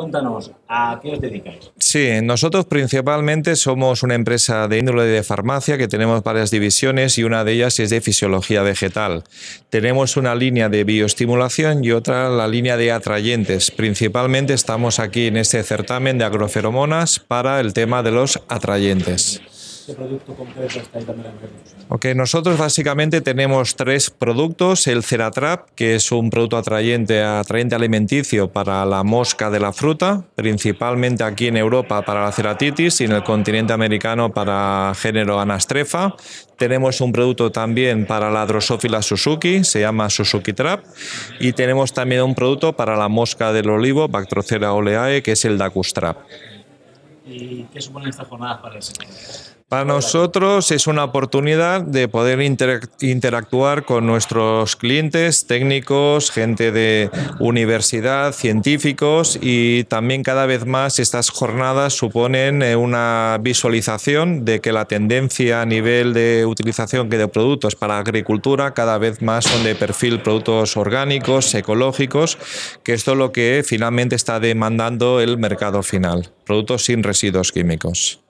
Cuéntanos, ¿a qué os dedicáis? Sí, nosotros principalmente somos una empresa de índole de farmacia que tenemos varias divisiones y una de ellas es de fisiología vegetal. Tenemos una línea de bioestimulación y otra la línea de atrayentes. Principalmente estamos aquí en este certamen de agroferomonas para el tema de los atrayentes qué este producto concreto está Ok, nosotros básicamente tenemos tres productos. El Ceratrap, que es un producto atrayente, atrayente alimenticio para la mosca de la fruta, principalmente aquí en Europa para la ceratitis y en el continente americano para género anastrefa. Tenemos un producto también para la Drosophila Suzuki, se llama Suzuki Trap. Y tenemos también un producto para la mosca del olivo, Bactrocera oleae, que es el Dacus Trap. ¿Y qué suponen estas jornadas para el para nosotros es una oportunidad de poder interactuar con nuestros clientes, técnicos, gente de universidad, científicos y también cada vez más estas jornadas suponen eh, una visualización de que la tendencia a nivel de utilización que de productos para agricultura cada vez más son de perfil productos orgánicos, ecológicos, que esto es lo que finalmente está demandando el mercado final, productos sin residuos químicos.